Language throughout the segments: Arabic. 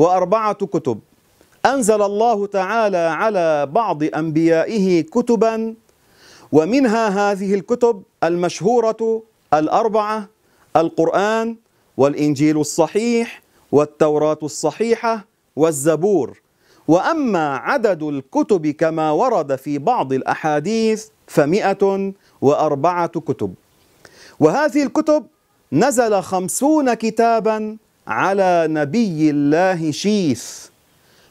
وأربعة كتب أنزل الله تعالى على بعض أنبيائه كتبا ومنها هذه الكتب المشهورة الأربعة القرآن والإنجيل الصحيح والتوراة الصحيحة والزبور وأما عدد الكتب كما ورد في بعض الأحاديث فمئة وأربعة كتب وهذه الكتب نزل خمسون كتابا على نبي الله شيث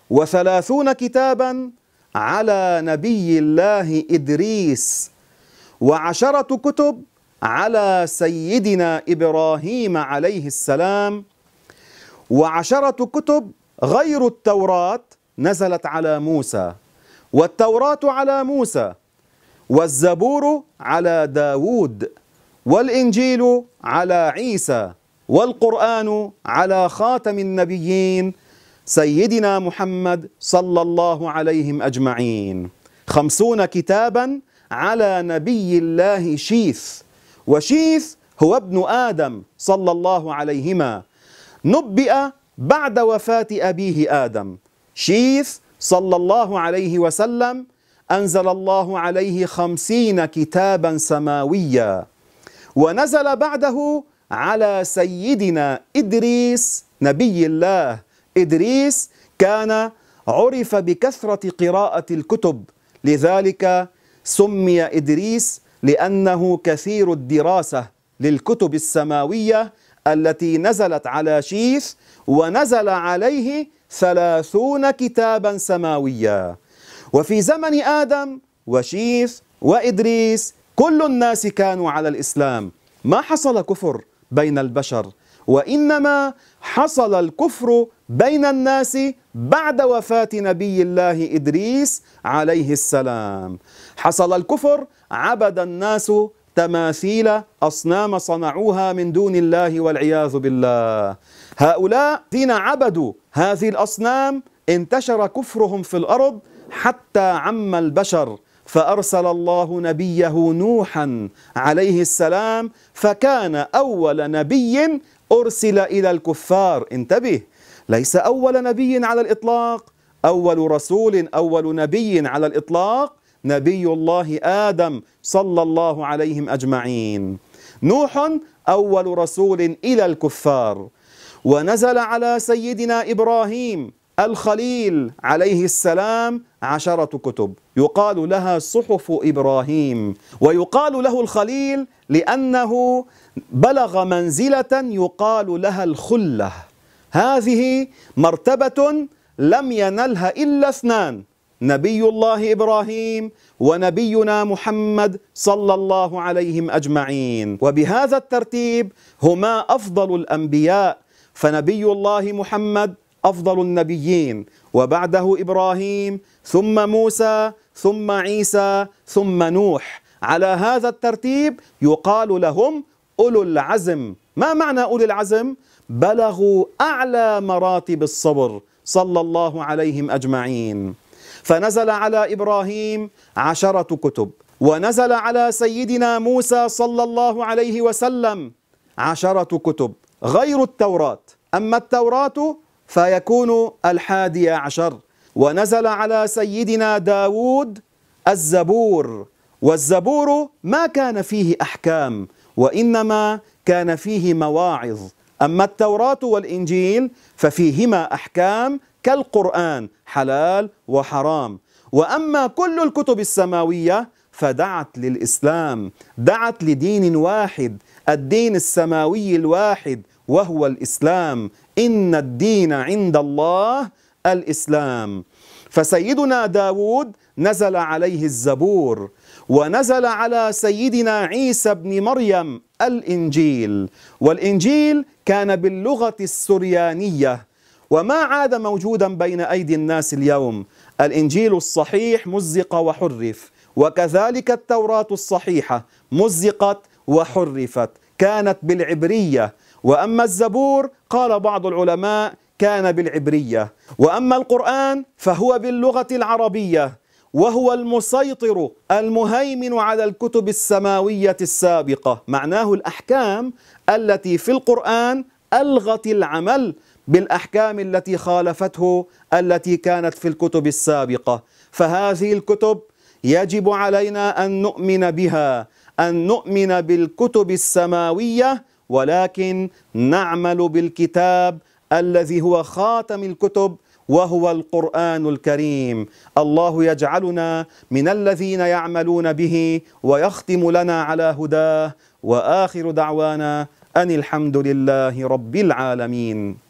وثلاثون كتابا على نبي الله إدريس وعشرة كتب على سيدنا إبراهيم عليه السلام وعشرة كتب غير التوراة نزلت على موسى والتوراة على موسى والزبور على داود والإنجيل على عيسى والقرآن على خاتم النبيين سيدنا محمد صلى الله عليهم أجمعين خمسون كتابا على نبي الله شيث وشيث هو ابن آدم صلى الله عليهما نبئ بعد وفاة أبيه آدم شيث صلى الله عليه وسلم أنزل الله عليه خمسين كتابا سماويا ونزل بعده على سيدنا إدريس نبي الله إدريس كان عرف بكثرة قراءة الكتب لذلك سمي إدريس لأنه كثير الدراسة للكتب السماوية التي نزلت على شيث ونزل عليه ثلاثون كتابا سماويا وفي زمن آدم وشيث وإدريس كل الناس كانوا على الإسلام ما حصل كفر بين البشر وانما حصل الكفر بين الناس بعد وفاه نبي الله ادريس عليه السلام حصل الكفر عبد الناس تماثيل اصنام صنعوها من دون الله والعياذ بالله هؤلاء الذين عبدوا هذه الاصنام انتشر كفرهم في الارض حتى عم البشر فأرسل الله نبيه نوحا عليه السلام فكان أول نبي أرسل إلى الكفار انتبه ليس أول نبي على الإطلاق أول رسول أول نبي على الإطلاق نبي الله آدم صلى الله عليهم أجمعين نوح أول رسول إلى الكفار ونزل على سيدنا إبراهيم الخليل عليه السلام عشرة كتب يقال لها صحف إبراهيم ويقال له الخليل لأنه بلغ منزلة يقال لها الخلة هذه مرتبة لم ينلها إلا اثنان نبي الله إبراهيم ونبينا محمد صلى الله عليهم أجمعين وبهذا الترتيب هما أفضل الأنبياء فنبي الله محمد أفضل النبيين وبعده إبراهيم ثم موسى ثم عيسى ثم نوح على هذا الترتيب يقال لهم أولو العزم ما معنى أولي العزم؟ بلغوا أعلى مراتب الصبر صلى الله عليهم أجمعين فنزل على إبراهيم عشرة كتب ونزل على سيدنا موسى صلى الله عليه وسلم عشرة كتب غير التوراة أما التوراة فيكون الحادي عشر ونزل على سيدنا داود الزبور والزبور ما كان فيه أحكام وإنما كان فيه مواعظ أما التوراة والإنجيل ففيهما أحكام كالقرآن حلال وحرام وأما كل الكتب السماوية فدعت للإسلام دعت لدين واحد الدين السماوي الواحد وهو الإسلام إن الدين عند الله الإسلام فسيدنا داود نزل عليه الزبور ونزل على سيدنا عيسى بن مريم الإنجيل والإنجيل كان باللغة السريانية وما عاد موجودا بين أيدي الناس اليوم الإنجيل الصحيح مزق وحرف وكذلك التوراة الصحيحة مزقت وحرفت كانت بالعبرية وأما الزبور قال بعض العلماء كان بالعبرية وأما القرآن فهو باللغة العربية وهو المسيطر المهيمن على الكتب السماوية السابقة معناه الأحكام التي في القرآن ألغت العمل بالأحكام التي خالفته التي كانت في الكتب السابقة فهذه الكتب يجب علينا أن نؤمن بها أن نؤمن بالكتب السماوية ولكن نعمل بالكتاب الذي هو خاتم الكتب وهو القرآن الكريم الله يجعلنا من الذين يعملون به ويختم لنا على هداه وآخر دعوانا أن الحمد لله رب العالمين